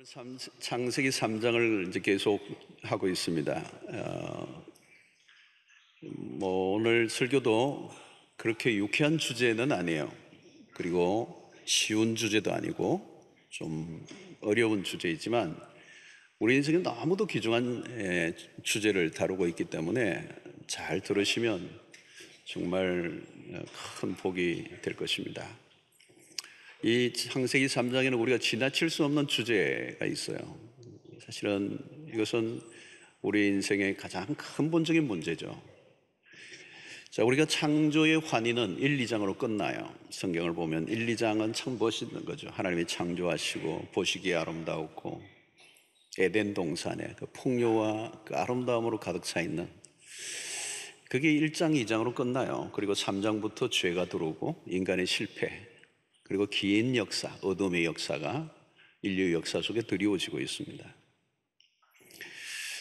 오늘 3, 창세기 3장을 이제 계속 하고 있습니다. 어, 뭐 오늘 설교도 그렇게 유쾌한 주제는 아니에요. 그리고 쉬운 주제도 아니고 좀 어려운 주제이지만 우리 인생에 너무도 귀중한 예, 주제를 다루고 있기 때문에 잘 들으시면 정말 큰 복이 될 것입니다. 이 창세기 3장에는 우리가 지나칠 수 없는 주제가 있어요. 사실은 이것은 우리 인생의 가장 근본적인 문제죠. 자, 우리가 창조의 환희는 1, 2장으로 끝나요. 성경을 보면 1, 2장은 참 멋있는 거죠. 하나님이 창조하시고 보시기에 아름다웠고 에덴 동산에 그 풍요와 그 아름다움으로 가득 차 있는 그게 1장, 2장으로 끝나요. 그리고 3장부터 죄가 들어오고 인간의 실패, 그리고 긴 역사, 어둠의 역사가 인류 역사 속에 드리워지고 있습니다.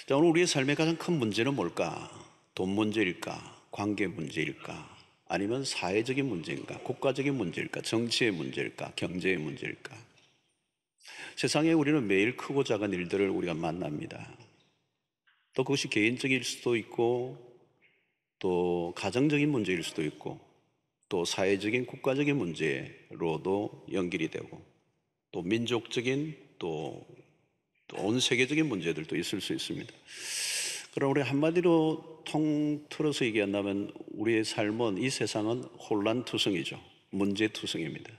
자, 오늘 우리의 삶의 가장 큰 문제는 뭘까? 돈 문제일까? 관계 문제일까? 아니면 사회적인 문제인가? 국가적인 문제일까? 정치의 문제일까? 경제의 문제일까? 세상에 우리는 매일 크고 작은 일들을 우리가 만납니다. 또 그것이 개인적일 수도 있고, 또 가정적인 문제일 수도 있고, 또 사회적인 국가적인 문제로도 연결이 되고 또 민족적인 또 온 세계적인 문제들도 있을 수 있습니다. 그럼 우리 한마디로 통틀어서 얘기한다면 우리의 삶은 이 세상은 혼란투성이죠. 문제투성입니다.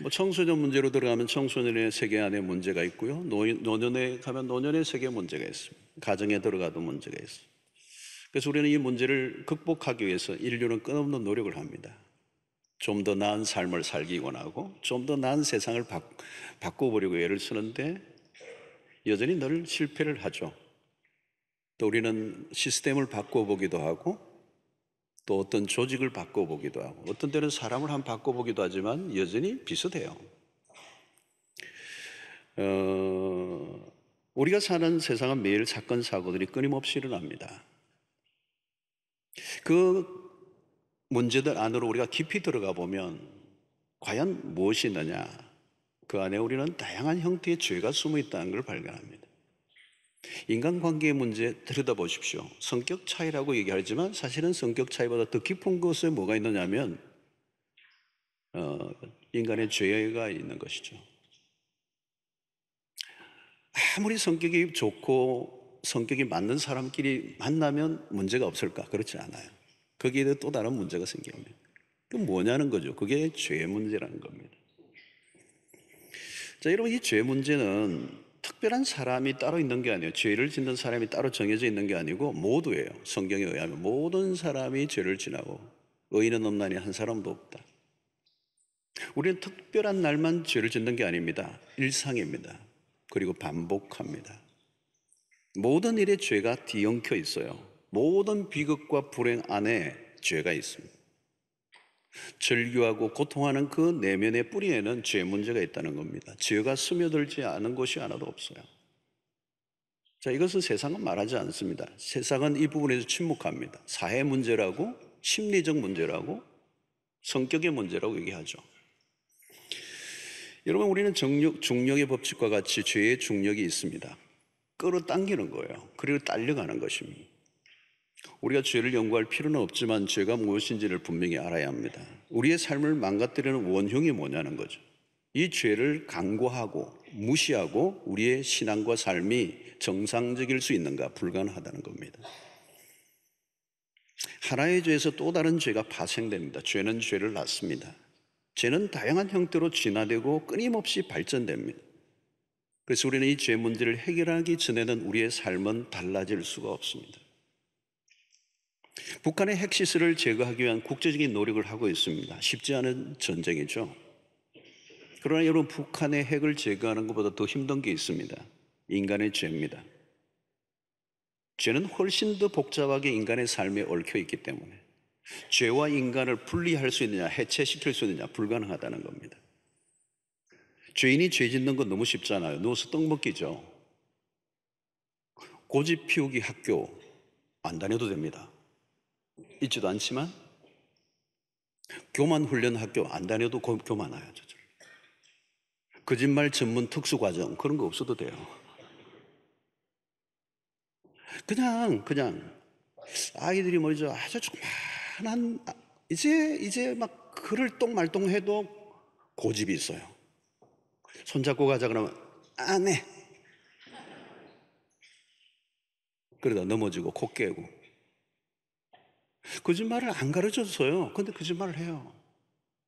뭐 청소년 문제로 들어가면 청소년의 세계 안에 문제가 있고요. 노, 년에 가면 노년의 세계 문제가 있습니다. 가정에 들어가도 문제가 있습니다. 그래서 우리는 이 문제를 극복하기 위해서 인류는 끊없는 노력을 합니다. 좀 더 나은 삶을 살기 원하고 좀 더 나은 세상을 바꿔보려고 애를 쓰는데 여전히 늘 실패를 하죠. 또 우리는 시스템을 바꿔보기도 하고 또 어떤 조직을 바꿔보기도 하고 어떤 때는 사람을 한 바꿔보기도 하지만 여전히 비슷해요. 어, 우리가 사는 세상은 매일 사건 사고들이 끊임없이 일어납니다. 그 문제들 안으로 우리가 깊이 들어가 보면 과연 무엇이 있느냐? 그 안에 우리는 다양한 형태의 죄가 숨어 있다는 걸 발견합니다. 인간관계의 문제 들여다보십시오. 성격 차이라고 얘기하지만 사실은 성격 차이보다 더 깊은 것에 뭐가 있느냐면 어, 인간의 죄가 있는 것이죠. 아무리 성격이 좋고 성격이 맞는 사람끼리 만나면 문제가 없을까? 그렇지 않아요. 거기에 또 다른 문제가 생기면. 그 뭐냐는 거죠. 그게 죄 문제라는 겁니다. 자, 여러분, 이 죄 문제는 특별한 사람이 따로 있는 게 아니에요. 죄를 짓는 사람이 따로 정해져 있는 게 아니고 모두예요. 성경에 의하면 모든 사람이 죄를 지나고 의인은 없나니 한 사람도 없다. 우리는 특별한 날만 죄를 짓는 게 아닙니다. 일상입니다. 그리고 반복합니다. 모든 일에 죄가 뒤엉켜 있어요. 모든 비극과 불행 안에 죄가 있습니다. 절규하고 고통하는 그 내면의 뿌리에는 죄 문제가 있다는 겁니다. 죄가 스며들지 않은 곳이 하나도 없어요. 자, 이것은 세상은 말하지 않습니다. 세상은 이 부분에서 침묵합니다. 사회 문제라고, 심리적 문제라고, 성격의 문제라고 얘기하죠. 여러분, 우리는 중력, 의 법칙과 같이 죄의 중력이 있습니다. 끌어당기는 거예요. 그리고 딸려가는 것입니다. 우리가 죄를 연구할 필요는 없지만 죄가 무엇인지를 분명히 알아야 합니다. 우리의 삶을 망가뜨리는 원흉이 뭐냐는 거죠. 이 죄를 강구하고 무시하고 우리의 신앙과 삶이 정상적일 수 있는가 불가능하다는 겁니다. 하나의 죄에서 또 다른 죄가 파생됩니다. 죄는 죄를 낳습니다. 죄는 다양한 형태로 진화되고 끊임없이 발전됩니다. 그래서 우리는 이 죄 문제를 해결하기 전에는 우리의 삶은 달라질 수가 없습니다. 북한의 핵시설을 제거하기 위한 국제적인 노력을 하고 있습니다. 쉽지 않은 전쟁이죠. 그러나 여러분, 북한의 핵을 제거하는 것보다 더 힘든 게 있습니다. 인간의 죄입니다. 죄는 훨씬 더 복잡하게 인간의 삶에 얽혀 있기 때문에 죄와 인간을 분리할 수 있느냐, 해체시킬 수 있느냐, 불가능하다는 겁니다. 죄인이 죄 짓는 건 너무 쉽잖아요. 누워서 떡 먹기죠. 고집 피우기 학교 안 다녀도 됩니다. 있지도 않지만 교만 훈련 학교 안 다녀도 교만해요. 거짓말 전문 특수과정 그런 거 없어도 돼요. 그냥 그냥 아이들이 뭐죠 아주 조그만한 아, 이제 이제 막 그를 똥말똥해도 고집이 있어요. 손잡고 가자 그러면 안 해. 그러다 넘어지고 코 깨고. 거짓말을 안 가르쳐 줘요. 근데 거짓말을 해요.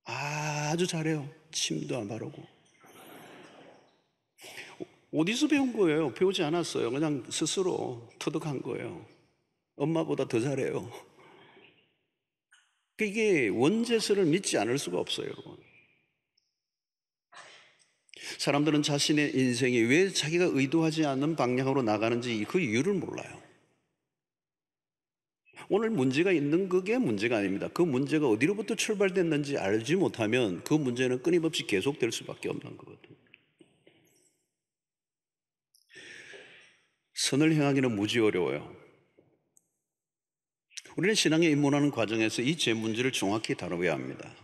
아주 잘해요. 침도 안 바르고. 어디서 배운 거예요? 배우지 않았어요. 그냥 스스로 터득한 거예요. 엄마보다 더 잘해요. 그게 원죄스를 믿지 않을 수가 없어요, 여러분. 사람들은 자신의 인생이 왜 자기가 의도하지 않는 방향으로 나가는지 그 이유를 몰라요. 오늘 문제가 있는 그게 문제가 아닙니다. 그 문제가 어디로부터 출발됐는지 알지 못하면 그 문제는 끊임없이 계속될 수밖에 없는 거거든요. 선을 행하기는 무지 어려워요. 우리는 신앙에 입문하는 과정에서 이 죄 문제를 정확히 다뤄야 합니다.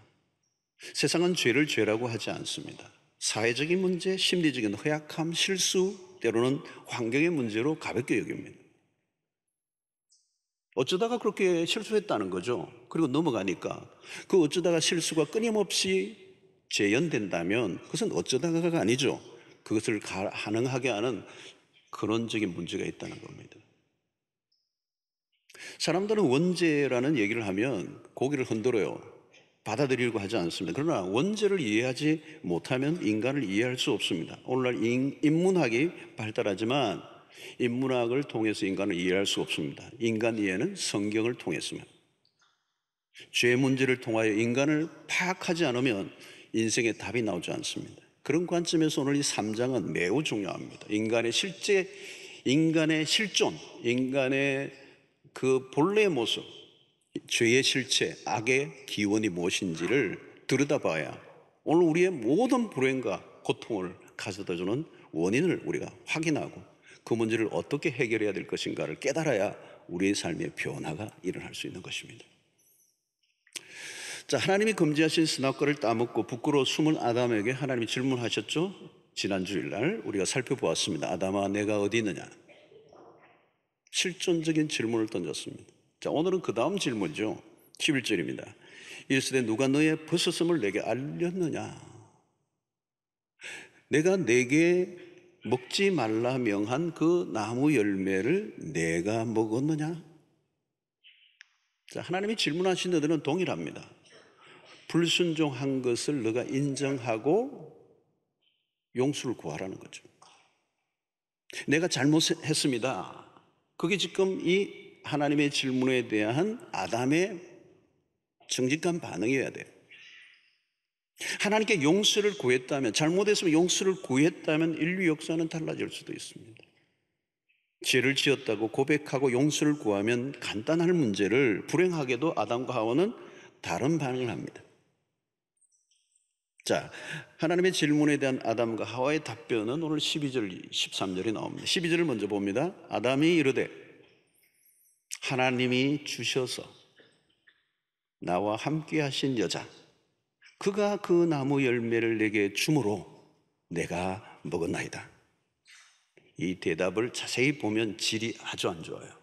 세상은 죄를 죄라고 하지 않습니다. 사회적인 문제, 심리적인 허약함, 실수, 때로는 환경의 문제로 가볍게 여깁니다. 어쩌다가 그렇게 실수했다는 거죠. 그리고 넘어가니까 그 어쩌다가 실수가 끊임없이 재현된다면 그것은 어쩌다가가 아니죠. 그것을 가능하게 하는 근원적인 문제가 있다는 겁니다. 사람들은 원죄라는 얘기를 하면 고개를 흔들어요. 받아들이려고 하지 않습니다. 그러나 원죄를 이해하지 못하면 인간을 이해할 수 없습니다. 오늘날 인, 문학이 발달하지만 인문학을 통해서 인간을 이해할 수 없습니다. 인간 이해는 성경을 통했으면 죄 문제를 통하여 인간을 파악하지 않으면 인생의 답이 나오지 않습니다. 그런 관점에서 오늘 이 3장은 매우 중요합니다. 인간의 실제 인간의 실존, 인간의 그 본래의 모습, 죄의 실체, 악의 기원이 무엇인지를 들여다봐야 오늘 우리의 모든 불행과 고통을 가져다주는 원인을 우리가 확인하고 그 문제를 어떻게 해결해야 될 것인가를 깨달아야 우리의 삶의 변화가 일어날 수 있는 것입니다. 자, 하나님이 금지하신 스나거를 따먹고 부끄러워 숨은 아담에게 하나님이 질문하셨죠? 지난 주일날 우리가 살펴보았습니다. 아담아, 내가 어디 있느냐? 실존적인 질문을 던졌습니다. 자, 오늘은 그 다음 질문이죠. 11절입니다. 이르시되 누가 너의 벗었음을 내게 알렸느냐? 내가 내게 먹지 말라 명한 그 나무 열매를 내가 먹었느냐? 자, 하나님이 질문하신 너들은 동일합니다. 불순종한 것을 너가 인정하고 용서를 구하라는 거죠. 내가 잘못했습니다. 그게 지금 이 하나님의 질문에 대한 아담의 정직한 반응이어야 돼요. 하나님께 용서를 구했다면, 잘못했으면 용서를 구했다면 인류 역사는 달라질 수도 있습니다. 죄를 지었다고 고백하고 용서를 구하면 간단할 문제를 불행하게도 아담과 하와는 다른 반응을 합니다. 자, 하나님의 질문에 대한 아담과 하와의 답변은 오늘 12절, 13절이 나옵니다. 12절을 먼저 봅니다. 아담이 이르되 하나님이 주셔서 나와 함께 하신 여자, 그가 그 나무 열매를 내게 주므로 내가 먹었나이다. 이 대답을 자세히 보면 질이 아주 안 좋아요.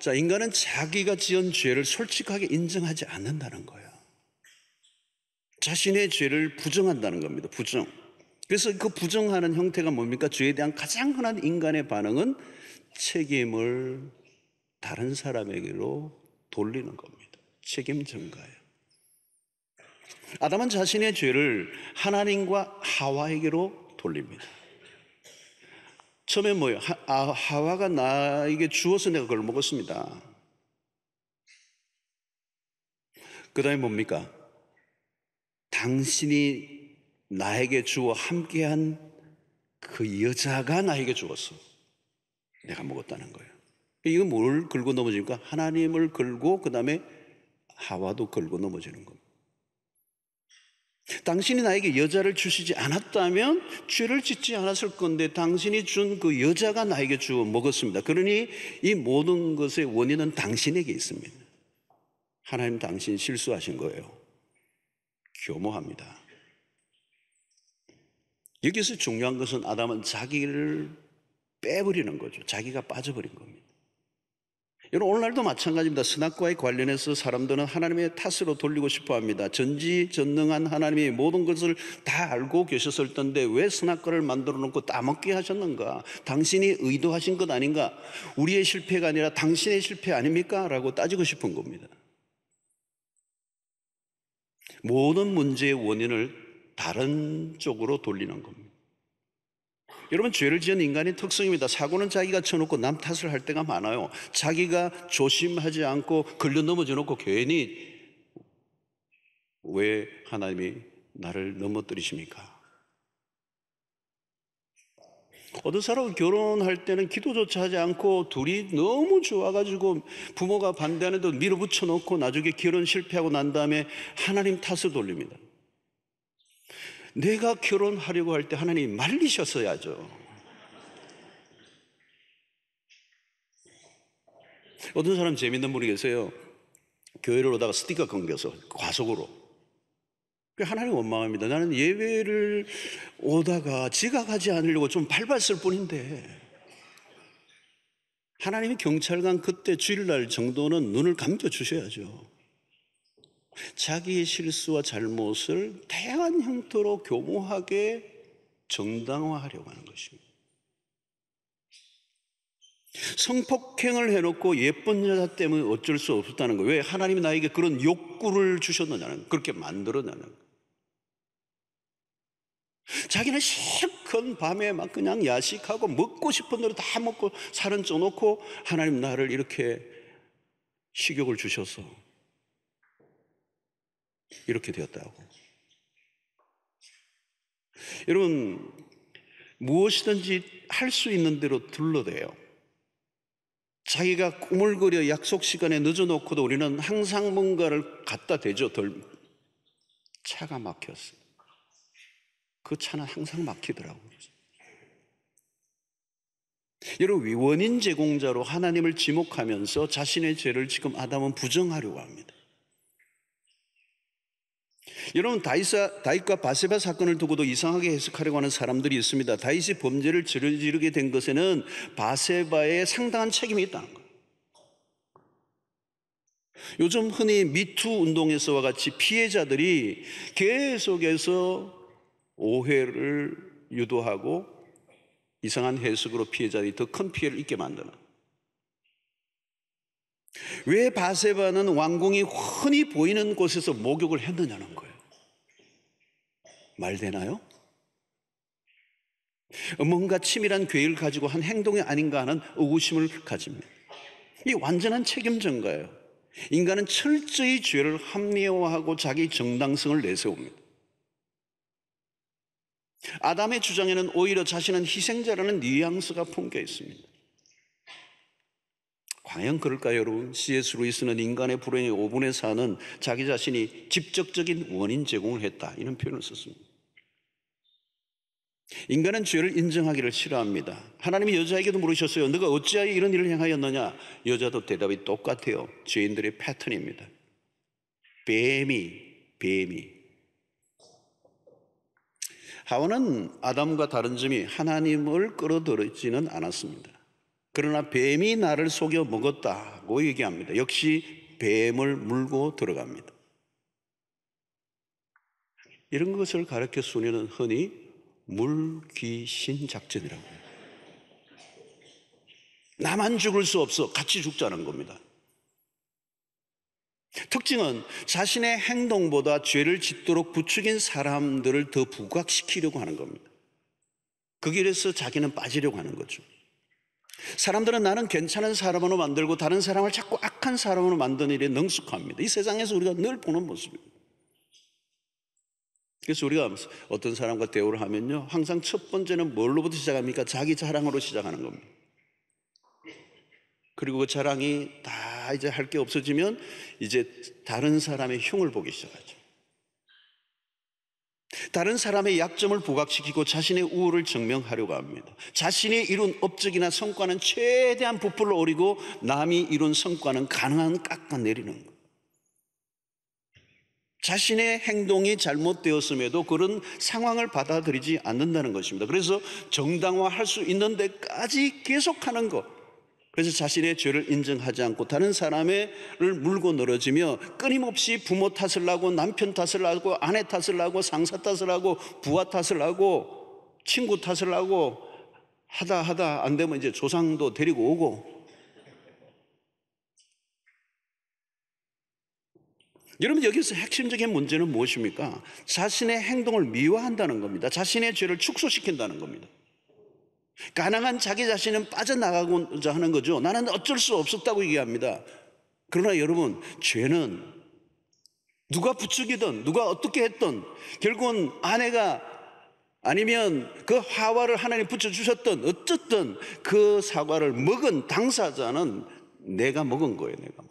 자, 인간은 자기가 지은 죄를 솔직하게 인정하지 않는다는 거예요. 자신의 죄를 부정한다는 겁니다. 부정. 그래서 그 부정하는 형태가 뭡니까? 죄에 대한 가장 흔한 인간의 반응은 책임을 다른 사람에게로 돌리는 겁니다. 책임 증가예요. 아담은 자신의 죄를 하나님과 하와에게로 돌립니다. 처음에 뭐예요? 하, 아, 하와가 나에게 주어서 내가 그걸 먹었습니다. 그 다음에 뭡니까? 당신이 나에게 주어 함께한 그 여자가 나에게 주었어. 내가 먹었다는 거예요. 이건 뭘 걸고 넘어지니까 하나님을 걸고 그 다음에 하와도 걸고 넘어지는 겁니다. 당신이 나에게 여자를 주시지 않았다면 죄를 짓지 않았을 건데 당신이 준 그 여자가 나에게 주어 먹었습니다. 그러니 이 모든 것의 원인은 당신에게 있습니다. 하나님 당신 실수하신 거예요. 교모합니다. 여기서 중요한 것은 아담은 자기를 빼버리는 거죠. 자기가 빠져버린 겁니다. 여러분, 오늘날도 마찬가지입니다. 선악과에 관련해서 사람들은 하나님의 탓으로 돌리고 싶어 합니다. 전지, 전능한 하나님이 모든 것을 다 알고 계셨을 텐데 왜 선악과를 만들어 놓고 따먹게 하셨는가? 당신이 의도하신 것 아닌가? 우리의 실패가 아니라 당신의 실패 아닙니까? 라고 따지고 싶은 겁니다. 모든 문제의 원인을 다른 쪽으로 돌리는 겁니다. 여러분, 죄를 지은 인간의 특성입니다. 사고는 자기가 쳐놓고 남 탓을 할 때가 많아요. 자기가 조심하지 않고 걸려 넘어져 놓고 괜히 왜 하나님이 나를 넘어뜨리십니까? 어떤 사람은 결혼할 때는 기도조차 하지 않고 둘이 너무 좋아가지고 부모가 반대하는데 밀어붙여 놓고 나중에 결혼 실패하고 난 다음에 하나님 탓을 돌립니다. 내가 결혼하려고 할 때 하나님 말리셨어야죠. 어떤 사람 재밌는 분이 계세요. 교회를 오다가 스티커 끊겨서 과속으로. 하나님 원망합니다. 나는 예외를 오다가 지각하지 않으려고 좀 밟았을 뿐인데. 하나님이 경찰관 그때 주일날 정도는 눈을 감겨 주셔야죠. 자기의 실수와 잘못을 다양한 형태로 교묘하게 정당화하려고 하는 것입니다. 성폭행을 해놓고 예쁜 여자 때문에 어쩔 수 없었다는 거예요. 왜 하나님이 나에게 그런 욕구를 주셨느냐는 그렇게 만들어내는 자기는 실컷 밤에 막 그냥 야식하고 먹고 싶은 대로 다 먹고 살은 쪄놓고 하나님 나를 이렇게 식욕을 주셔서 이렇게 되었다고. 여러분, 무엇이든지 할 수 있는 대로 둘러대요. 자기가 꾸물거려 약속 시간에 늦어놓고도 우리는 항상 뭔가를 갖다 대죠. 덜 차가 막혔어. 요그 차는 항상 막히더라고요. 여러분, 원인 제공자로 하나님을 지목하면서 자신의 죄를 지금 아담은 부정하려고 합니다. 여러분 다이사, 다윗과 바세바 사건을 두고도 이상하게 해석하려고 하는 사람들이 있습니다. 다윗이 범죄를 저지르게 된 것에는 바세바의 상당한 책임이 있다는 거예요. 요즘 흔히 미투 운동에서와 같이 피해자들이 계속해서 오해를 유도하고 이상한 해석으로 피해자들이 더 큰 피해를 입게 만드는 왜 바세바는 왕궁이 흔히 보이는 곳에서 목욕을 했느냐는 거예요. 말 되나요? 뭔가 치밀한 괴를 가지고 한 행동이 아닌가 하는 의구심을 가집니다. 이 완전한 책임 전가예요. 인간은 철저히 죄를 합리화하고 자기 정당성을 내세웁니다. 아담의 주장에는 오히려 자신은 희생자라는 뉘앙스가 풍겨 있습니다. 과연 그럴까요, 여러분? C.S. 루이스는 인간의 불행의 5분의 4는 자기 자신이 직접적인 원인 제공을 했다. 이런 표현을 썼습니다. 인간은 죄를 인정하기를 싫어합니다. 하나님이 여자에게도 물으셨어요. 너가 어찌하여 이런 일을 행하였느냐? 여자도 대답이 똑같아요. 죄인들의 패턴입니다. 뱀이, 뱀이. 하와는 아담과 다른 점이 하나님을 끌어들이지는 않았습니다. 그러나 뱀이 나를 속여 먹었다고 얘기합니다. 역시 뱀을 물고 들어갑니다. 이런 것을 가르켜 소녀는 흔히 물귀신 작전이라고 해요. 나만 죽을 수 없어 같이 죽자는 겁니다. 특징은 자신의 행동보다 죄를 짓도록 부추긴 사람들을 더 부각시키려고 하는 겁니다. 그 길에서 자기는 빠지려고 하는 거죠. 사람들은 나는 괜찮은 사람으로 만들고 다른 사람을 자꾸 악한 사람으로 만드 일에 능숙합니다. 이 세상에서 우리가 늘 보는 모습입니다. 그래서 우리가 어떤 사람과 대우를 하면요. 항상 첫 번째는 뭘로부터 시작합니까? 자기 자랑으로 시작하는 겁니다. 그리고 그 자랑이 다 이제 할 게 없어지면 이제 다른 사람의 흉을 보기 시작하죠. 다른 사람의 약점을 부각시키고 자신의 우월을 증명하려고 합니다. 자신이 이룬 업적이나 성과는 최대한 부풀어 오리고 남이 이룬 성과는 가능한 깎아내리는 것. 자신의 행동이 잘못되었음에도 그런 상황을 받아들이지 않는다는 것입니다. 그래서 정당화할 수 있는 데까지 계속하는 것. 그래서 자신의 죄를 인정하지 않고 다른 사람을 물고 늘어지며 끊임없이 부모 탓을 하고 남편 탓을 하고 아내 탓을 하고 상사 탓을 하고 부하 탓을 하고 친구 탓을 하고 하다 하다 안 되면 이제 조상도 데리고 오고 여러분 여기서 핵심적인 문제는 무엇입니까? 자신의 행동을 미화한다는 겁니다. 자신의 죄를 축소시킨다는 겁니다. 가난한 자기 자신은 빠져나가고자 하는 거죠. 나는 어쩔 수 없었다고 얘기합니다. 그러나 여러분, 죄는 누가 부추기든 누가 어떻게 했든 결국은 아내가 아니면 그 화와를 하나님 붙여주셨던 어쨌든 그 사과를 먹은 당사자는 내가 먹은 거예요, 내가.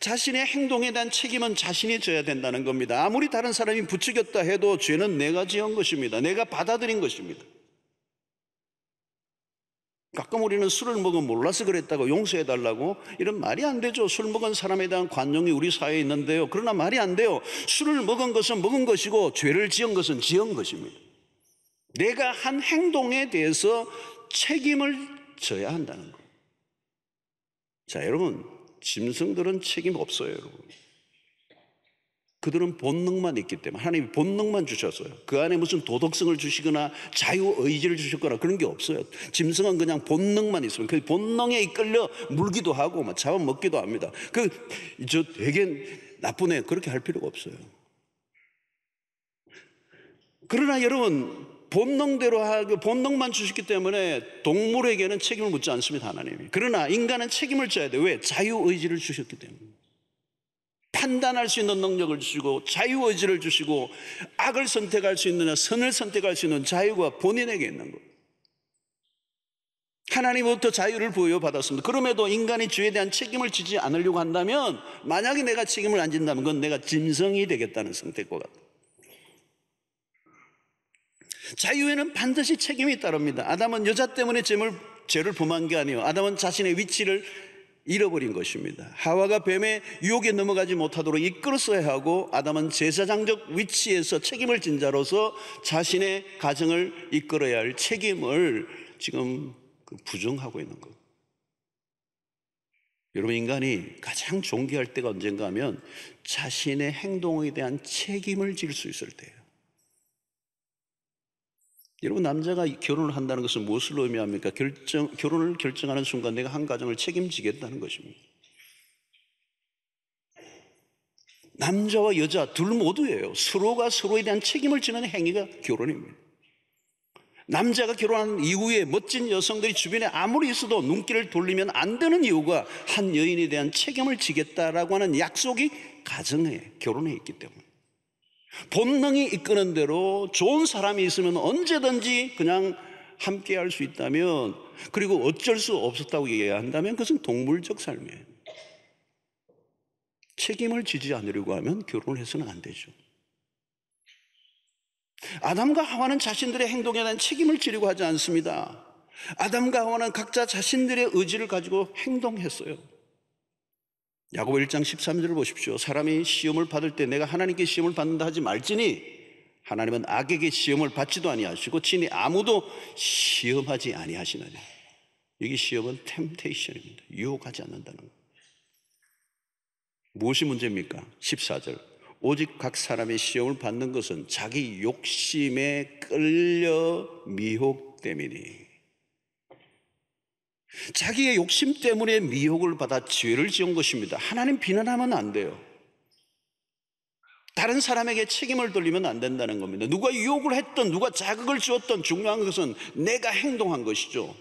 자신의 행동에 대한 책임은 자신이 져야 된다는 겁니다. 아무리 다른 사람이 부추겼다 해도 죄는 내가 지은 것입니다. 내가 받아들인 것입니다. 가끔 우리는 술을 먹은 몰라서 그랬다고 용서해달라고 이런 말이 안 되죠. 술 먹은 사람에 대한 관용이 우리 사회에 있는데요. 그러나 말이 안 돼요. 술을 먹은 것은 먹은 것이고 죄를 지은 것은 지은 것입니다. 내가 한 행동에 대해서 책임을 져야 한다는 거 자, 여러분. 짐승들은 책임 없어요, 여러분. 그들은 본능만 있기 때문에 하나님이 본능만 주셨어요. 그 안에 무슨 도덕성을 주시거나 자유 의지를 주셨거나 그런 게 없어요. 짐승은 그냥 본능만 있으면 그 본능에 이끌려 물기도 하고 막 잡아먹기도 합니다. 그 저 되게 나쁜 애 그렇게 할 필요가 없어요. 그러나 여러분 본능대로 하고 그 본능만 주셨기 때문에 동물에게는 책임을 묻지 않습니다, 하나님이. 그러나 인간은 책임을 져야 돼. 왜? 자유의지를 주셨기 때문에. 판단할 수 있는 능력을 주시고 자유의지를 주시고 악을 선택할 수 있느냐 선을 선택할 수 있는 자유가 본인에게 있는 것. 하나님부터 자유를 부여받았습니다. 그럼에도 인간이 죄에 대한 책임을 지지 않으려고 한다면 만약에 내가 책임을 안 진다면 그건 내가 짐승이 되겠다는 선택과 같다. 자유에는 반드시 책임이 따릅니다. 아담은 여자 때문에 죄를, 죄를 범한 게 아니에요. 아담은 자신의 위치를 잃어버린 것입니다. 하와가 뱀의 유혹에 넘어가지 못하도록 이끌었어야 하고 아담은 제사장적 위치에서 책임을 진 자로서 자신의 가정을 이끌어야 할 책임을 지금 그 부정하고 있는 것. 여러분 인간이 가장 존귀할 때가 언젠가 하면 자신의 행동에 대한 책임을 질 수 있을 때예요. 여러분 남자가 결혼을 한다는 것은 무엇을 의미합니까? 결정, 결혼을 결정하는 순간 내가 한 가정을 책임지겠다는 것입니다. 남자와 여자 둘 모두예요. 서로가 서로에 대한 책임을 지는 행위가 결혼입니다. 남자가 결혼한 이후에 멋진 여성들이 주변에 아무리 있어도 눈길을 돌리면 안 되는 이유가 한 여인에 대한 책임을 지겠다라고 하는 약속이 가정에 결혼에 있기 때문에 본능이 이끄는 대로 좋은 사람이 있으면 언제든지 그냥 함께 할 수 있다면 그리고 어쩔 수 없었다고 얘기한다면 그것은 동물적 삶이에요. 책임을 지지 않으려고 하면 결혼을 해서는 안 되죠. 아담과 하와는 자신들의 행동에 대한 책임을 지려고 하지 않습니다. 아담과 하와는 각자 자신들의 의지를 가지고 행동했어요. 야고보 1장 13절을 보십시오. 사람이 시험을 받을 때 내가 하나님께 시험을 받는다 하지 말지니 하나님은 악에게 시험을 받지도 아니하시고 친히 아무도 시험하지 아니하시느니 여기 시험은 템테이션입니다. 유혹하지 않는다는 것. 무엇이 문제입니까? 14절. 오직 각 사람이 시험을 받는 것은 자기 욕심에 끌려 미혹됨이니. 자기의 욕심 때문에 미혹을 받아 죄를 지은 것입니다. 하나님 비난하면 안 돼요. 다른 사람에게 책임을 돌리면 안 된다는 겁니다. 누가 유혹을 했던, 누가 자극을 주었던 중요한 것은 내가 행동한 것이죠.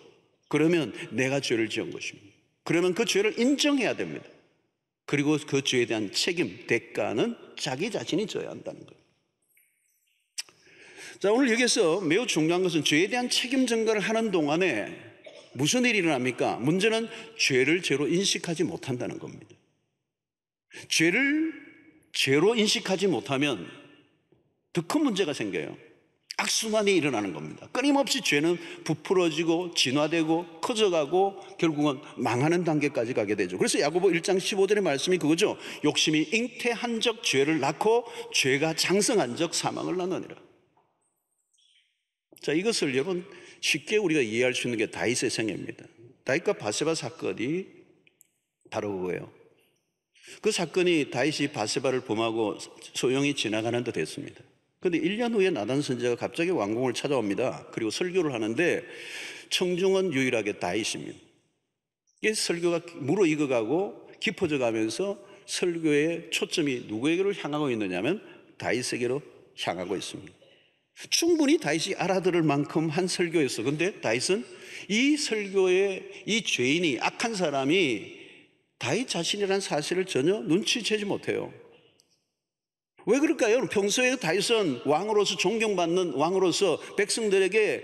그러면 내가 죄를 지은 것입니다. 그러면 그 죄를 인정해야 됩니다. 그리고 그 죄에 대한 책임, 대가는 자기 자신이 져야 한다는 거예요. 자, 오늘 여기서 매우 중요한 것은 죄에 대한 책임 증가를 하는 동안에 무슨 일이 일어납니까? 문제는 죄를 죄로 인식하지 못한다는 겁니다. 죄를 죄로 인식하지 못하면 더 큰 문제가 생겨요. 악순환이 일어나는 겁니다. 끊임없이 죄는 부풀어지고 진화되고 커져가고 결국은 망하는 단계까지 가게 되죠. 그래서 야고보 1장 15절의 말씀이 그거죠. 욕심이 잉태한 적 죄를 낳고 죄가 장성한 적 사망을 낳느니라. 자, 이것을 여러분 쉽게 우리가 이해할 수 있는 게 다윗의 생애입니다. 다윗과 바세바 사건이 바로 그거예요. 그 사건이 다윗이 바세바를 범하고 소용이 지나가는 듯 했습니다. 그런데 1년 후에 나단 선지자가 갑자기 왕궁을 찾아옵니다. 그리고 설교를 하는데 청중은 유일하게 다윗입니다. 이게 설교가 무르익어가고 깊어져 가면서 설교의 초점이 누구에게로 향하고 있느냐면 다윗에게로 향하고 있습니다. 충분히 다윗이 알아들을 만큼 한 설교였어. 근데 다윗은 이 설교에 이 죄인이 악한 사람이 다윗 자신이라는 사실을 전혀 눈치채지 못해요. 왜 그럴까요? 평소에 다윗은 왕으로서 존경받는 왕으로서 백성들에게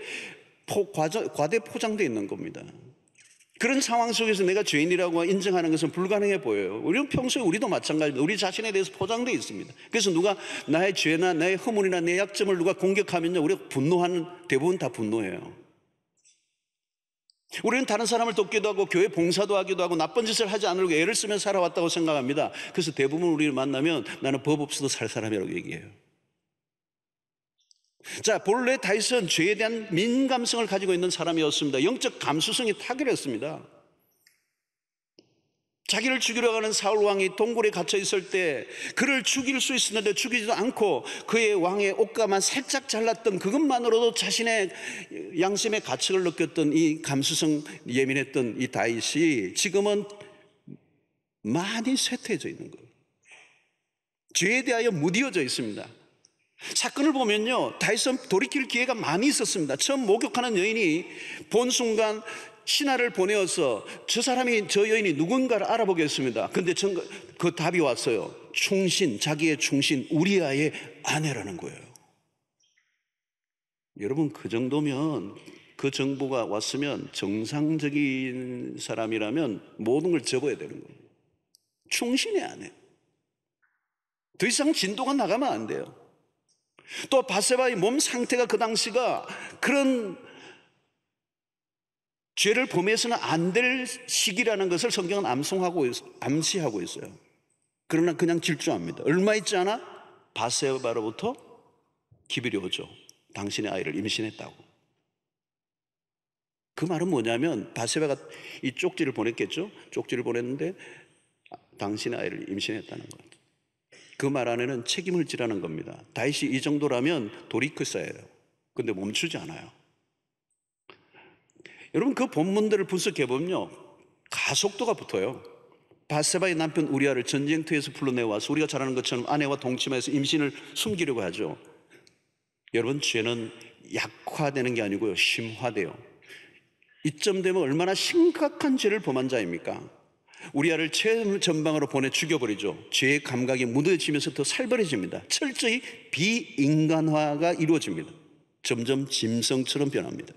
과대 포장되어 있는 겁니다. 그런 상황 속에서 내가 죄인이라고 인정하는 것은 불가능해 보여요. 우리는 평소에 우리도 마찬가지입니다. 우리 자신에 대해서 포장되어 있습니다. 그래서 누가 나의 죄나 나의 허물이나 내 약점을 누가 공격하면요. 우리가 분노하는 대부분 다 분노해요. 우리는 다른 사람을 돕기도 하고 교회 봉사도 하기도 하고 나쁜 짓을 하지 않으려고 애를 쓰며 살아왔다고 생각합니다. 그래서 대부분 우리를 만나면 나는 법 없어도 살 사람이라고 얘기해요. 자, 본래 다윗은 죄에 대한 민감성을 가지고 있는 사람이었습니다. 영적 감수성이 타결했습니다. 자기를 죽이려고 는 사울 왕이 동굴에 갇혀 있을 때 그를 죽일 수 있었는데 죽이지도 않고 그의 왕의 옷가만 살짝 잘랐던 그것만으로도 자신의 양심의 가책을 느꼈던 이 감수성 예민했던 이 다윗이 지금은 많이 쇠퇴해져 있는 거예요. 죄에 대하여 무디어져 있습니다. 사건을 보면요. 다이슨 돌이킬 기회가 많이 있었습니다. 처음 목격하는 여인이 본 순간 신하를 보내어서 저 사람이 저 여인이 누군가를 알아보겠습니다. 그런데그 그 답이 왔어요. 충신, 자기의 충신, 우리아의 아내라는 거예요. 여러분 그 정도면 그 정보가 왔으면 정상적인 사람이라면 모든 걸 접어야 되는 거예요. 충신의 아내. 더 이상 진도가 나가면 안 돼요. 또 바세바의 몸 상태가 그 당시가 그런 죄를 범해서는 안 될 시기라는 것을 성경은 암송하고 암시하고 있어요. 그러나 그냥 질주합니다. 얼마 있지 않아 바세바로부터 기별이 오죠. 당신의 아이를 임신했다고. 그 말은 뭐냐면 바세바가 이 쪽지를 보냈겠죠. 쪽지를 보냈는데 당신의 아이를 임신했다는 거요 그말 안에는 책임을 지라는 겁니다. 다윗이 이 정도라면 도리크사예요. 근데 멈추지 않아요. 여러분 그 본문들을 분석해 보면요. 가속도가 붙어요. 바세바의 남편 우리아를 전쟁터에서 불러내와서 우리가 잘 아는 것처럼 아내와 동침해서 임신을 숨기려고 하죠. 여러분 죄는 약화되는 게 아니고요. 심화돼요. 이쯤 되면 얼마나 심각한 죄를 범한 자입니까? 우리아를 최전방으로 보내 죽여버리죠. 죄의 감각이 무뎌지면서 더 살벌해집니다. 철저히 비인간화가 이루어집니다. 점점 짐승처럼 변합니다.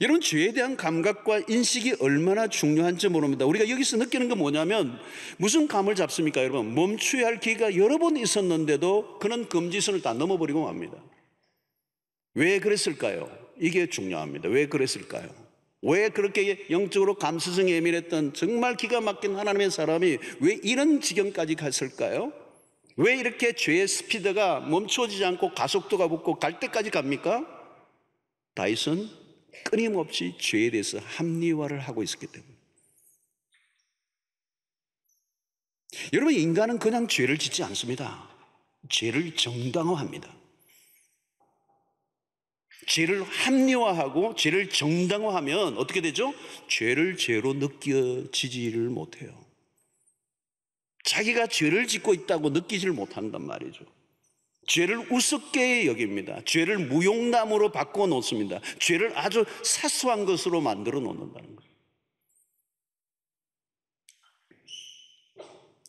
이런 죄에 대한 감각과 인식이 얼마나 중요한지 모릅니다. 우리가 여기서 느끼는 건 뭐냐면 무슨 감을 잡습니까, 여러분? 멈추야할 기회가 여러 번 있었는데도 그는 금지선을 다 넘어버리고 맙니다. 왜 그랬을까요? 이게 중요합니다. 왜 그랬을까요? 왜 그렇게 영적으로 감수성이 예민했던 정말 기가 막힌 하나님의 사람이 왜 이런 지경까지 갔을까요? 왜 이렇게 죄의 스피드가 멈추어지지 않고 가속도가 붙고 갈 때까지 갑니까? 다윗은 끊임없이 죄에 대해서 합리화를 하고 있었기 때문에. 여러분, 인간은 그냥 죄를 짓지 않습니다. 죄를 정당화합니다. 죄를 합리화하고 죄를 정당화하면 어떻게 되죠? 죄를 죄로 느껴지지를 못해요. 자기가 죄를 짓고 있다고 느끼지 못한단 말이죠. 죄를 우습게 여깁니다. 죄를 무용담으로 바꿔 놓습니다. 죄를 아주 사소한 것으로 만들어 놓는다는 거예요.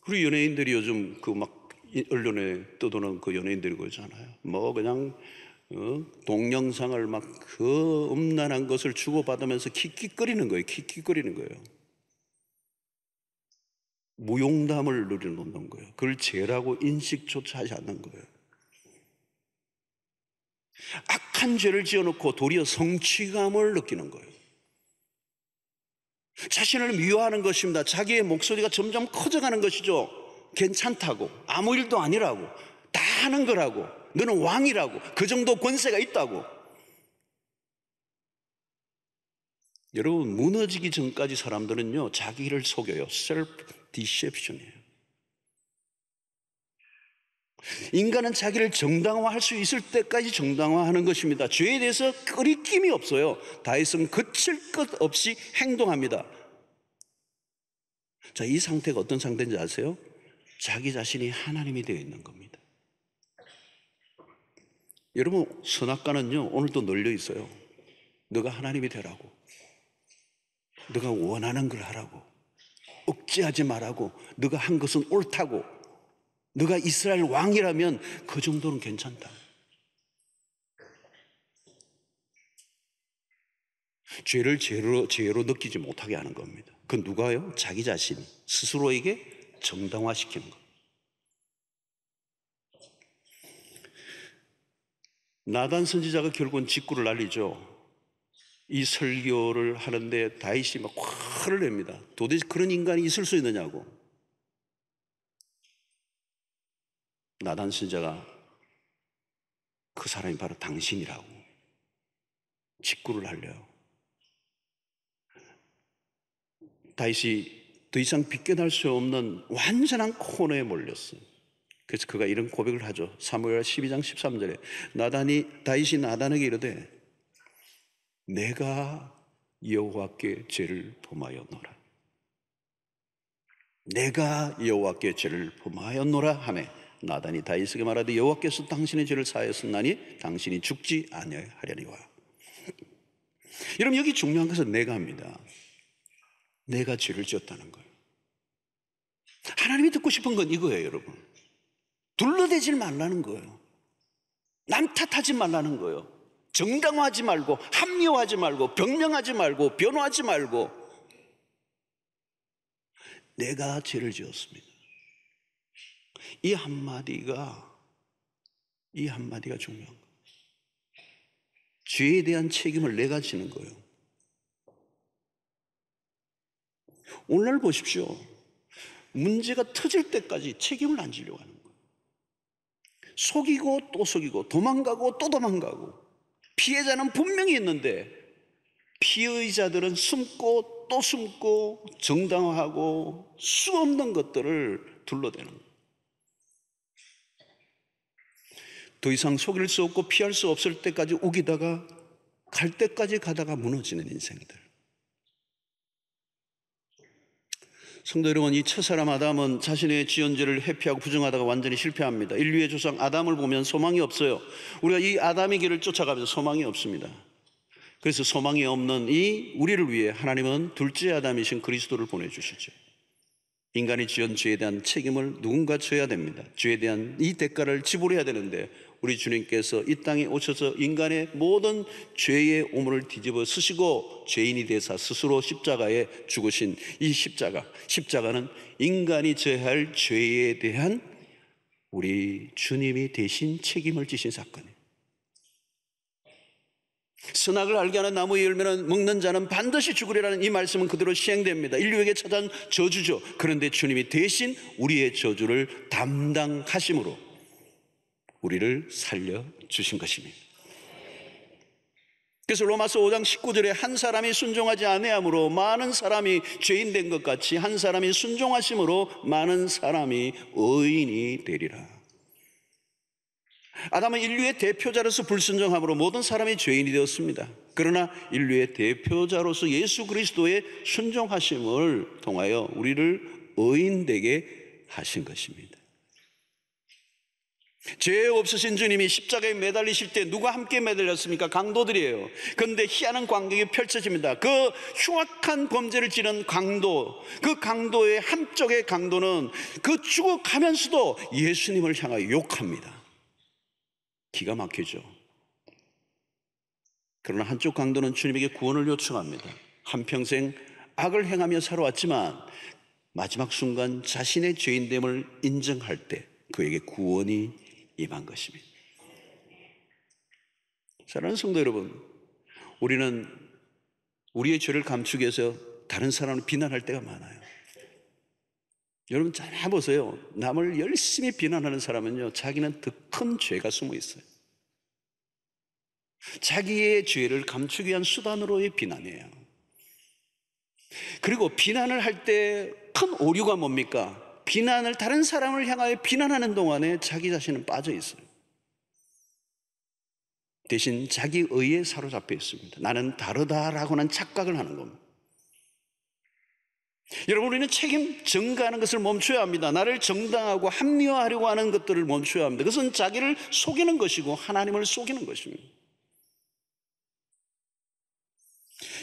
우리 연예인들이 요즘 그 막 언론에 떠도는 그 연예인들이 그러잖아요. 뭐 그냥 어? 동영상을 막 그 음란한 것을 주고받으면서 킥킥거리는 거예요. 킥킥거리는 거예요. 무용담을 누리는 거예요. 그걸 죄라고 인식조차 하지 않는 거예요. 악한 죄를 지어놓고 도리어 성취감을 느끼는 거예요. 자신을 미워하는 것입니다. 자기의 목소리가 점점 커져가는 것이죠. 괜찮다고. 아무 일도 아니라고. 다 하는 거라고. 너는 왕이라고. 그 정도 권세가 있다고. 여러분, 무너지기 전까지 사람들은요, 자기를 속여요. self deception이에요. 인간은 자기를 정당화할 수 있을 때까지 정당화하는 것입니다. 죄에 대해서 끓리낌이 없어요. 다윗은 거칠 것 없이 행동합니다. 자, 이 상태가 어떤 상태인지 아세요? 자기 자신이 하나님이 되어 있는 겁니다. 여러분 선악과는요 오늘도 널려 있어요. 너가 하나님이 되라고, 너가 원하는 걸 하라고, 억지하지 말라고, 너가 한 것은 옳다고, 너가 이스라엘 왕이라면 그 정도는 괜찮다. 죄를 죄로, 죄로 느끼지 못하게 하는 겁니다. 그 누가요? 자기 자신 스스로에게 정당화시키는 겁니다. 나단 선지자가 결국은 직구를 날리죠. 이 설교를 하는데 다윗이 막 화를 냅니다. 도대체 그런 인간이 있을 수 있느냐고. 나단 선자가 그 사람이 바로 당신이라고 직구를 하려요. 다윗이 더 이상 빗겨날 수 없는 완전한 코너에 몰렸어요. 그래서 그가 이런 고백을 하죠. 사무엘 12장 13절에 나단이 다윗이 나단에게 이르되 내가 여호와께 죄를 범하였노라. 내가 여호와께 죄를 범하였노라 하매 나단이 다윗에게 말하되 여호와께서 당신의 죄를 사하였으나니 당신이 죽지 아니하려니와. 여러분 여기 중요한 것은 내가입니다. 내가 죄를 지었다는 거예요. 하나님이 듣고 싶은 건 이거예요, 여러분. 둘러대질 말라는 거예요. 남 탓하지 말라는 거예요. 정당화하지 말고 합리화하지 말고 변명하지 말고 변호하지 말고 내가 죄를 지었습니다. 이 한마디가 이 한마디가 중요한 거예요. 죄에 대한 책임을 내가 지는 거예요. 오늘날 보십시오. 문제가 터질 때까지 책임을 안 지려고 하는 거예요. 속이고 또 속이고 도망가고 또 도망가고 피해자는 분명히 있는데 피의자들은 숨고 또 숨고 정당화하고 수 없는 것들을 둘러대는 더 이상 속일 수 없고 피할 수 없을 때까지 우기다가 갈 때까지 가다가 무너지는 인생들. 성도 여러분, 이 첫 사람 아담은 자신의 지연제를 회피하고 부정하다가 완전히 실패합니다. 인류의 조상 아담을 보면 소망이 없어요. 우리가 이 아담의 길을 쫓아가면서 소망이 없습니다. 그래서 소망이 없는 이 우리를 위해 하나님은 둘째 아담이신 그리스도를 보내주시죠. 인간이 지은 죄에 대한 책임을 누군가 져야 됩니다. 죄에 대한 이 대가를 지불해야 되는데 우리 주님께서 이 땅에 오셔서 인간의 모든 죄의 오물을 뒤집어 쓰시고 죄인이 되사 스스로 십자가에 죽으신 이 십자가, 십자가는 인간이 져야할 죄에 대한 우리 주님이 대신 책임을 지신 사건이에요. 선악을 알게 하는 나무의 열매는 먹는 자는 반드시 죽으리라는 이 말씀은 그대로 시행됩니다. 인류에게 찾아온 저주죠. 그런데 주님이 대신 우리의 저주를 담당하심으로 우리를 살려 주신 것입니다. 그래서 로마서 5장 19절에 한 사람이 순종하지 아니함로 많은 사람이 죄인 된 것 같이 한 사람이 순종하심으로 많은 사람이 의인이 되리라. 아담은 인류의 대표자로서 불순종함으로 모든 사람이 죄인이 되었습니다. 그러나 인류의 대표자로서 예수 그리스도의 순종하심을 통하여 우리를 의인 되게 하신 것입니다. 죄 없으신 주님이 십자가에 매달리실 때 누가 함께 매달렸습니까? 강도들이에요. 그런데 희한한 광경이 펼쳐집니다. 그 흉악한 범죄를 지른 강도, 그 강도의 한쪽의 강도는 그 죽어가면서도 예수님을 향하여 욕합니다. 기가 막히죠. 그러나 한쪽 강도는 주님에게 구원을 요청합니다. 한평생 악을 행하며 살아왔지만 마지막 순간 자신의 죄인됨을 인정할 때 그에게 구원이 임한 것입니다. 사랑하는 성도 여러분, 우리는 우리의 죄를 감추기 위해서 다른 사람을 비난할 때가 많아요. 여러분 잘 해보세요. 남을 열심히 비난하는 사람은요, 자기는 더 큰 죄가 숨어 있어요. 자기의 죄를 감추기 위한 수단으로의 비난이에요. 그리고 비난을 할 때 큰 오류가 뭡니까? 비난을 다른 사람을 향하여 비난하는 동안에 자기 자신은 빠져 있어요. 대신 자기 의에 사로잡혀 있습니다. 나는 다르다라고는 착각을 하는 겁니다. 여러분, 우리는 책임 증가하는 것을 멈춰야 합니다. 나를 정당하고 합리화하려고 하는 것들을 멈춰야 합니다. 그것은 자기를 속이는 것이고 하나님을 속이는 것입니다.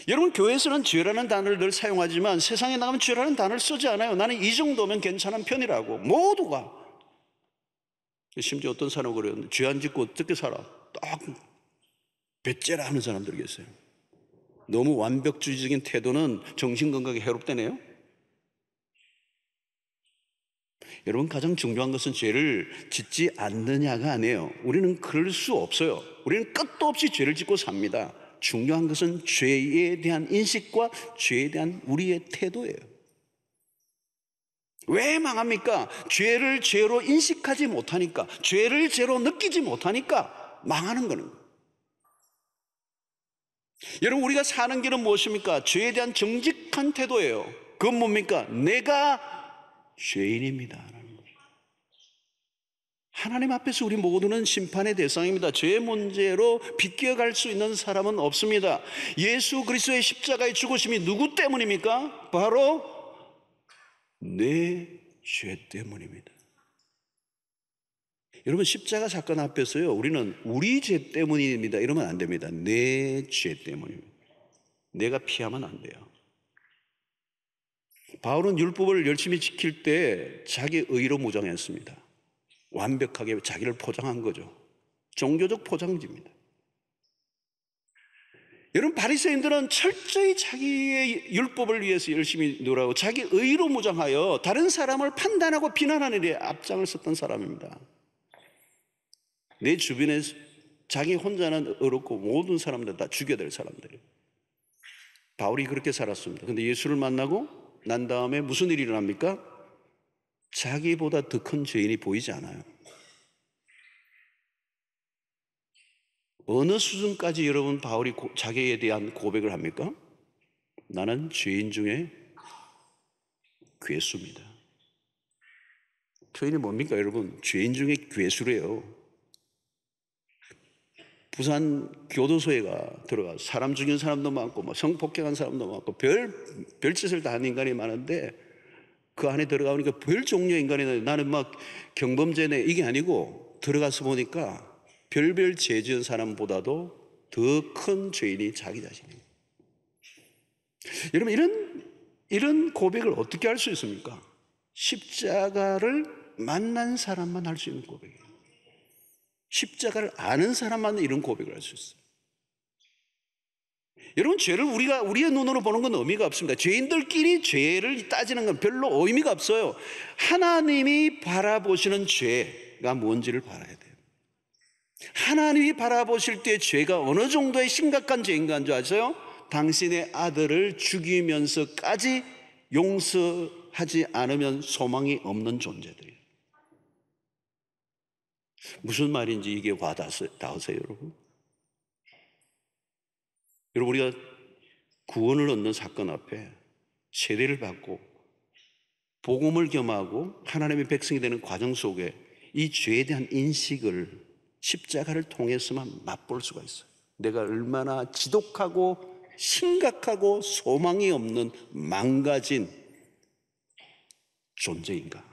여러분 교회에서는 죄라는 단어를 늘 사용하지만 세상에 나가면 죄라는 단어를 쓰지 않아요. 나는 이 정도면 괜찮은 편이라고 모두가 심지어 어떤 사람은 그래요. 죄안 짓고 어떻게 살아? 딱 배째라 하는 사람들 계세요. 너무 완벽주의적인 태도는 정신건강에 해롭다네요. 여러분 가장 중요한 것은 죄를 짓지 않느냐가 아니에요. 우리는 그럴 수 없어요. 우리는 끝도 없이 죄를 짓고 삽니다. 중요한 것은 죄에 대한 인식과 죄에 대한 우리의 태도예요. 왜 망합니까? 죄를 죄로 인식하지 못하니까, 죄를 죄로 느끼지 못하니까 망하는 거는 여러분, 우리가 사는 길은 무엇입니까? 죄에 대한 정직한 태도예요. 그건 뭡니까? 내가 죄인입니다. 하나님 앞에서 우리 모두는 심판의 대상입니다. 죄 문제로 빗겨갈 수 있는 사람은 없습니다. 예수 그리스도의 십자가의 죽으심이 누구 때문입니까? 바로 내 죄 때문입니다. 여러분 십자가 사건 앞에서요. 우리는 우리 죄 때문입니다. 이러면 안 됩니다. 내 죄 때문입니다. 내가 피하면 안 돼요. 바울은 율법을 열심히 지킬 때 자기 의로 무장했습니다. 완벽하게 자기를 포장한 거죠. 종교적 포장지입니다. 여러분 바리새인들은 철저히 자기의 율법을 위해서 열심히 노라고 자기 의로 무장하여 다른 사람을 판단하고 비난하는 일에 앞장을 섰던 사람입니다. 내 주변에 자기 혼자는 어렵고 모든 사람들 다 죽여야 될 사람들이에요. 바울이 그렇게 살았습니다. 근데 예수를 만나고 난 다음에 무슨 일이 일어납니까? 자기보다 더 큰 죄인이 보이지 않아요. 어느 수준까지 여러분 바울이 자기에 대한 고백을 합니까? 나는 죄인 중에 괴수입니다. 죄인이 뭡니까 여러분? 죄인 중에 괴수래요. 부산 교도소에가 들어가 사람 죽인 사람도 많고 뭐 성폭행한 사람도 많고 별 별짓을 다 한 인간이 많은데 그 안에 들어가니까 보별 종류의 인간이 나는 막 경범죄네 이게 아니고 들어가서 보니까 별별 죄 지은 사람보다도 더 큰 죄인이 자기 자신이에요. 여러분 이런 이런 고백을 어떻게 할 수 있습니까? 십자가를 만난 사람만 할 수 있는 고백이에요. 십자가를 아는 사람만 이런 고백을 할 수 있어요. 여러분 죄를 우리가 우리의 눈으로 보는 건 의미가 없습니다. 죄인들끼리 죄를 따지는 건 별로 의미가 없어요. 하나님이 바라보시는 죄가 뭔지를 바라야 돼요. 하나님이 바라보실 때 죄가 어느 정도의 심각한 죄인가줄 아세요? 당신의 아들을 죽이면서까지 용서하지 않으면 소망이 없는 존재들 무슨 말인지 이게 와닿으세요, 여러분? 여러분 우리가 구원을 얻는 사건 앞에 세례를 받고 복음을 겸하고 하나님의 백성이 되는 과정 속에 이 죄에 대한 인식을 십자가를 통해서만 맛볼 수가 있어요. 내가 얼마나 지독하고 심각하고 소망이 없는 망가진 존재인가.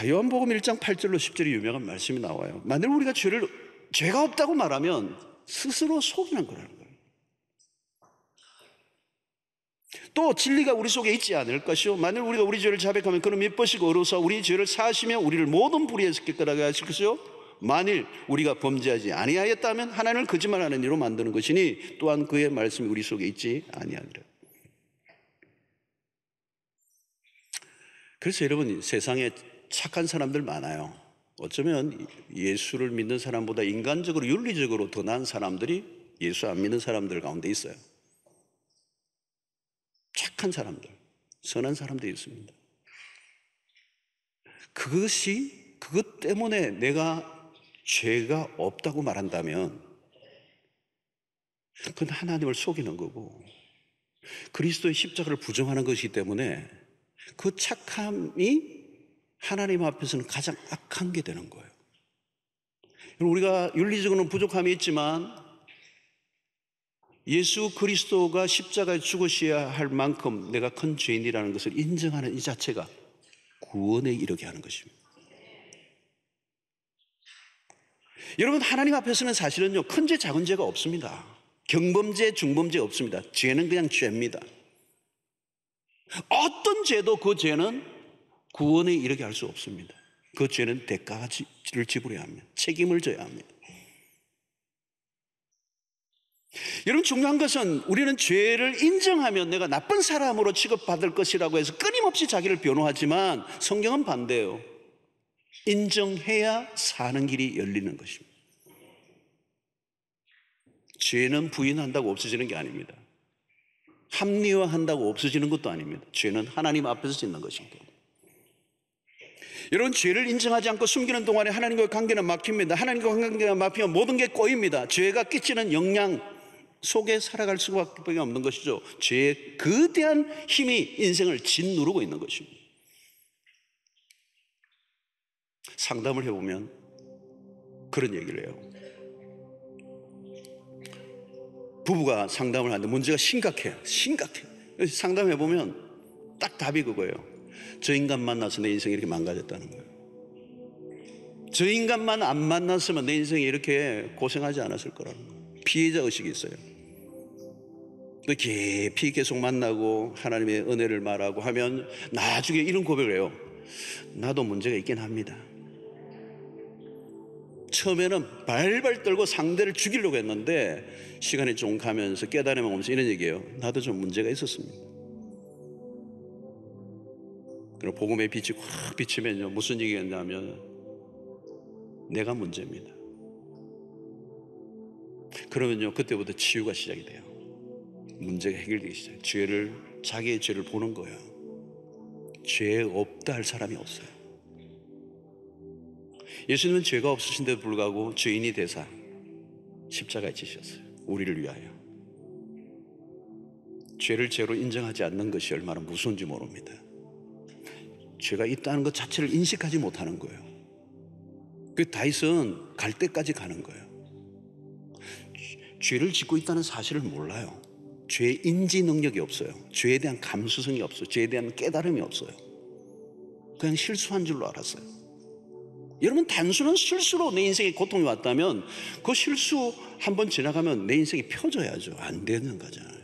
자, 요한복음 1장 8절로 10절이 유명한 말씀이 나와요. 만일 우리가 죄를, 죄가 없다고 말하면 스스로 속이는 거라는 거예요. 또 진리가 우리 속에 있지 않을 것이요. 만일 우리가 우리 죄를 자백하면 그는 밑보시고 의로서 우리 죄를 사하시며 우리를 모든 불의에서 깨끗하게 하실 것이요. 만일 우리가 범죄하지 아니하였다면 하나님을 거짓말하는 이로 만드는 것이니 또한 그의 말씀이 우리 속에 있지 아니하니라. 그래서 여러분 세상에 착한 사람들 많아요. 어쩌면 예수를 믿는 사람보다 인간적으로 윤리적으로 더 나은 사람들이 예수 안 믿는 사람들 가운데 있어요. 착한 사람들, 선한 사람들이 있습니다. 그것이 그것 때문에 내가 죄가 없다고 말한다면 그건 하나님을 속이는 거고 그리스도의 십자가를 부정하는 것이기 때문에 그 착함이 하나님 앞에서는 가장 악한 게 되는 거예요. 우리가 윤리적으로는 부족함이 있지만 예수 그리스도가 십자가에 죽으셔야 할 만큼 내가 큰 죄인이라는 것을 인정하는 이 자체가 구원에 이르게 하는 것입니다. 여러분 하나님 앞에서는 사실은요 큰 죄 작은 죄가 없습니다. 경범죄 중범죄 없습니다. 죄는 그냥 죄입니다. 어떤 죄도 그 죄는 구원에 이르게 할 수 없습니다. 그 죄는 대가를 지불해야 합니다. 책임을 져야 합니다. 여러분 중요한 것은 우리는 죄를 인정하면 내가 나쁜 사람으로 취급받을 것이라고 해서 끊임없이 자기를 변호하지만 성경은 반대예요. 인정해야 사는 길이 열리는 것입니다. 죄는 부인한다고 없어지는 게 아닙니다. 합리화한다고 없어지는 것도 아닙니다. 죄는 하나님 앞에서 짓는 것입니다. 여러분 죄를 인정하지 않고 숨기는 동안에 하나님과의 관계는 막힙니다. 하나님과 관계가 막히면 모든 게 꼬입니다. 죄가 끼치는 영향 속에 살아갈 수밖에 없는 것이죠. 죄의 거대한 힘이 인생을 짓누르고 있는 것입니다. 상담을 해보면 그런 얘기를 해요. 부부가 상담을 하는데 문제가 심각해요. 심각해. 상담해보면 딱 답이 그거예요. 저 인간 만나서 내 인생이 이렇게 망가졌다는 거예요. 저 인간만 안 만났으면 내 인생이 이렇게 고생하지 않았을 거라는 거예요. 피해자 의식이 있어요. 그 깊이 계속 만나고 하나님의 은혜를 말하고 하면 나중에 이런 고백을 해요. 나도 문제가 있긴 합니다. 처음에는 발발 떨고 상대를 죽이려고 했는데 시간이 좀 가면서 깨달음이 오면서 이런 얘기예요. 나도 좀 문제가 있었습니다. 그리고 복음의 빛이 확 비치면요. 무슨 얘기가 있냐면 내가 문제입니다. 그러면요. 그때부터 치유가 시작이 돼요. 문제가 해결되기 시작해요. 죄를 자기의 죄를 보는 거예요. 죄 없다 할 사람이 없어요. 예수님은 죄가 없으신데도 불구하고 죄인이 되사 십자가에 지셨어요. 우리를 위하여. 죄를 죄로 인정하지 않는 것이 얼마나 무서운지 모릅니다. 죄가 있다는 것 자체를 인식하지 못하는 거예요. 그 다윗은 갈 때까지 가는 거예요. 죄를 짓고 있다는 사실을 몰라요. 죄 인지 능력이 없어요. 죄에 대한 감수성이 없어요. 죄에 대한 깨달음이 없어요. 그냥 실수한 줄로 알았어요. 여러분 단순한 실수로 내 인생에 고통이 왔다면 그 실수 한 번 지나가면 내 인생이 펴져야죠. 안 되는 거잖아요.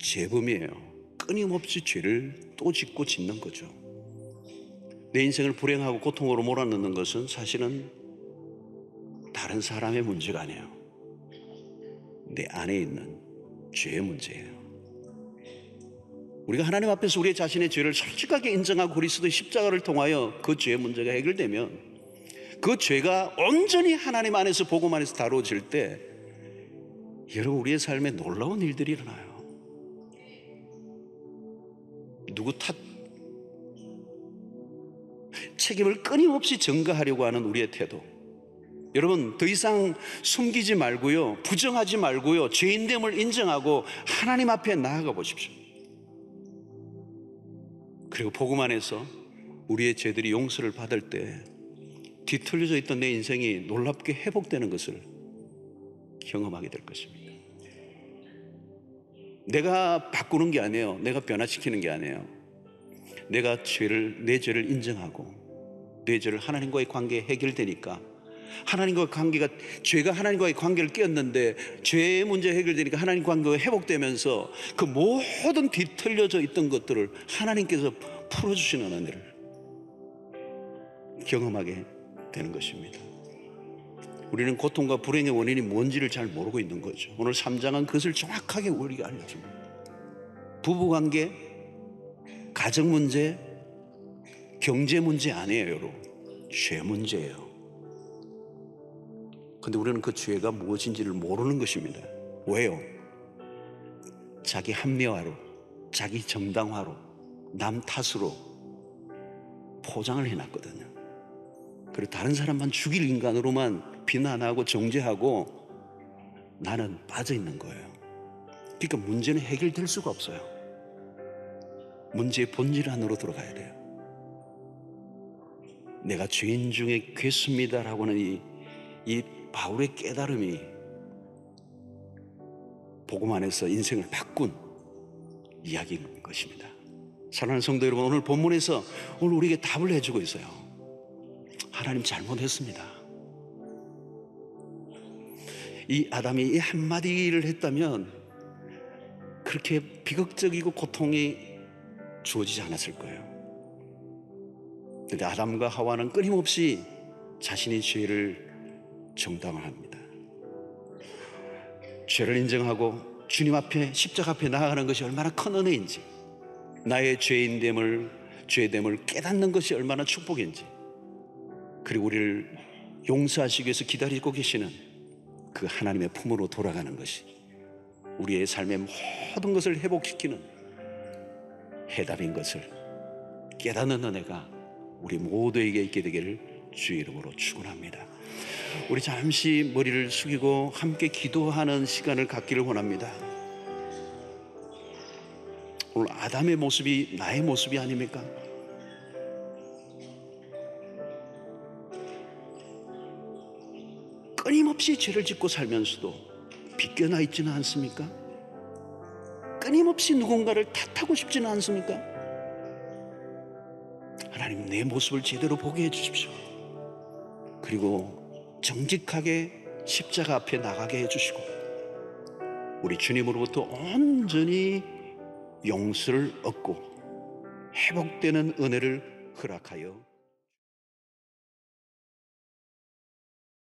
재범이에요. 끊임없이 죄를 또 짓고 짓는 거죠. 내 인생을 불행하고 고통으로 몰아넣는 것은 사실은 다른 사람의 문제가 아니에요. 내 안에 있는 죄의 문제예요. 우리가 하나님 앞에서 우리의 자신의 죄를 솔직하게 인정하고 그리스도의 십자가를 통하여 그 죄의 문제가 해결되면 그 죄가 온전히 하나님 안에서 복음 안에서 다루어질 때 여러분 우리의 삶에 놀라운 일들이 일어나요. 누구 탓? 책임을 끊임없이 증가하려고 하는 우리의 태도. 여러분, 더 이상 숨기지 말고요. 부정하지 말고요. 죄인됨을 인정하고 하나님 앞에 나아가 보십시오. 그리고 복음 안에서 우리의 죄들이 용서를 받을 때 뒤틀려져 있던 내 인생이 놀랍게 회복되는 것을 경험하게 될 것입니다. 내가 바꾸는 게 아니에요. 내가 변화시키는 게 아니에요. 내가 죄를, 내 죄를 인정하고, 내 죄를 하나님과의 관계에 해결되니까, 하나님과의 관계가, 죄가 하나님과의 관계를 깨었는데, 죄의 문제 해결되니까 하나님 관계가 회복되면서 그 모든 뒤틀려져 있던 것들을 하나님께서 풀어주시는 은혜를 경험하게 되는 것입니다. 우리는 고통과 불행의 원인이 뭔지를 잘 모르고 있는 거죠. 오늘 3장은 그것을 정확하게 우리가 알려줍니다. 부부관계, 가정 문제, 경제 문제 아니에요, 여러분. 죄 문제예요. 근데 우리는 그 죄가 무엇인지를 모르는 것입니다. 왜요? 자기 합리화로, 자기 정당화로, 남 탓으로 포장을 해놨거든요. 그리고 다른 사람만 죽일 인간으로만 비난하고 정죄하고 나는 빠져 있는 거예요. 그러니까 문제는 해결될 수가 없어요. 문제의 본질 안으로 들어가야 돼요. 내가 죄인 중에 괴수입니다라고 하는 이, 이 바울의 깨달음이 복음 안에서 인생을 바꾼 이야기인 것입니다. 사랑하는 성도 여러분, 오늘 본문에서 오늘 우리에게 답을 해주고 있어요. 하나님 잘못했습니다. 이 아담이 이 한마디를 했다면 그렇게 비극적이고 고통이 주어지지 않았을 거예요. 그런데 아담과 하와는 끊임없이 자신의 죄를 정당화합니다. 죄를 인정하고 주님 앞에 십자가 앞에 나아가는 것이 얼마나 큰 은혜인지 나의 죄인됨을 죄됨을 깨닫는 것이 얼마나 축복인지 그리고 우리를 용서하시기 위해서 기다리고 계시는 그 하나님의 품으로 돌아가는 것이 우리의 삶의 모든 것을 회복시키는 해답인 것을 깨닫는 은혜가 우리 모두에게 있게 되기를 주의 이름으로 축원합니다. 우리 잠시 머리를 숙이고 함께 기도하는 시간을 갖기를 원합니다. 오늘 아담의 모습이 나의 모습이 아닙니까? 끊임없이 죄를 짓고 살면서도 비껴나 있지는 않습니까? 끊임없이 누군가를 탓하고 싶지는 않습니까? 하나님 내 모습을 제대로 보게 해주십시오. 그리고 정직하게 십자가 앞에 나가게 해주시고 우리 주님으로부터 온전히 용서를 얻고 회복되는 은혜를 허락하여